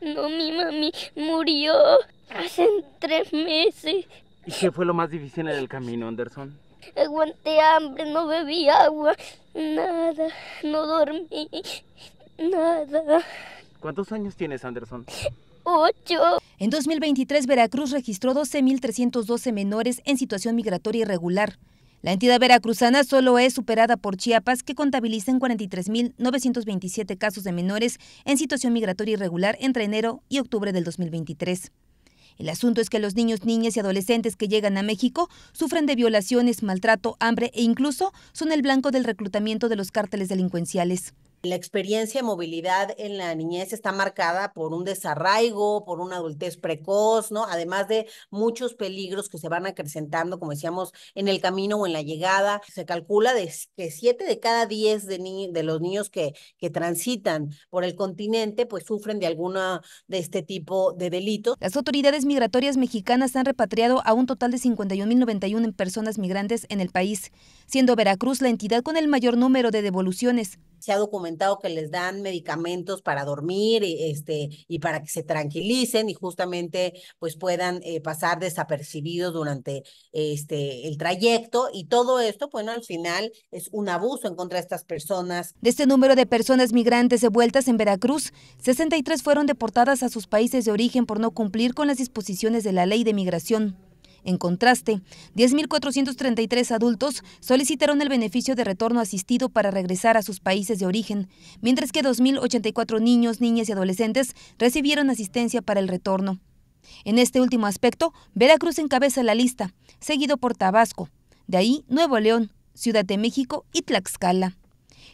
No, mi mami murió hace tres meses. ¿Y qué fue lo más difícil en el camino, Anderson? Aguanté hambre, no bebí agua, nada, no dormí, nada. ¿Cuántos años tienes, Anderson? Ocho. En 2023, Veracruz registró 12.312 menores en situación migratoria irregular. La entidad veracruzana solo es superada por Chiapas, que contabiliza en 43.927 casos de menores en situación migratoria irregular entre enero y octubre del 2023. El asunto es que los niños, niñas y adolescentes que llegan a México sufren de violaciones, maltrato, hambre e incluso son el blanco del reclutamiento de los cárteles delincuenciales. La experiencia de movilidad en la niñez está marcada por un desarraigo, por una adultez precoz, ¿no? Además de muchos peligros que se van acrecentando, como decíamos, en el camino o en la llegada. Se calcula de que siete de cada diez de, los niños que, que transitan por el continente, pues sufren de alguna de este tipo de delitos. Las autoridades migratorias mexicanas han repatriado a un total de 51.091 personas migrantes en el país, siendo Veracruz la entidad con el mayor número de devoluciones se ha documentado que les dan medicamentos para dormir y, este, y para que se tranquilicen y justamente pues puedan eh, pasar desapercibidos durante este, el trayecto y todo esto, bueno, al final es un abuso en contra de estas personas. De este número de personas migrantes devueltas en Veracruz, 63 fueron deportadas a sus países de origen por no cumplir con las disposiciones de la ley de migración. En contraste, 10.433 adultos solicitaron el beneficio de retorno asistido para regresar a sus países de origen, mientras que 2.084 niños, niñas y adolescentes recibieron asistencia para el retorno. En este último aspecto, Veracruz encabeza la lista, seguido por Tabasco, de ahí Nuevo León, Ciudad de México y Tlaxcala.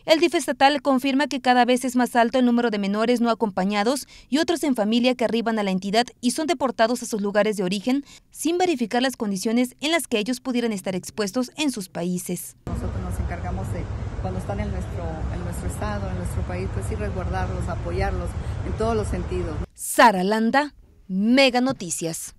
El DIF estatal confirma que cada vez es más alto el número de menores no acompañados y otros en familia que arriban a la entidad y son deportados a sus lugares de origen sin verificar las condiciones en las que ellos pudieran estar expuestos en sus países. Nosotros nos encargamos de cuando están en nuestro, en nuestro estado, en nuestro país, pues sí resguardarlos, apoyarlos en todos los sentidos. Sara Landa, Mega Noticias.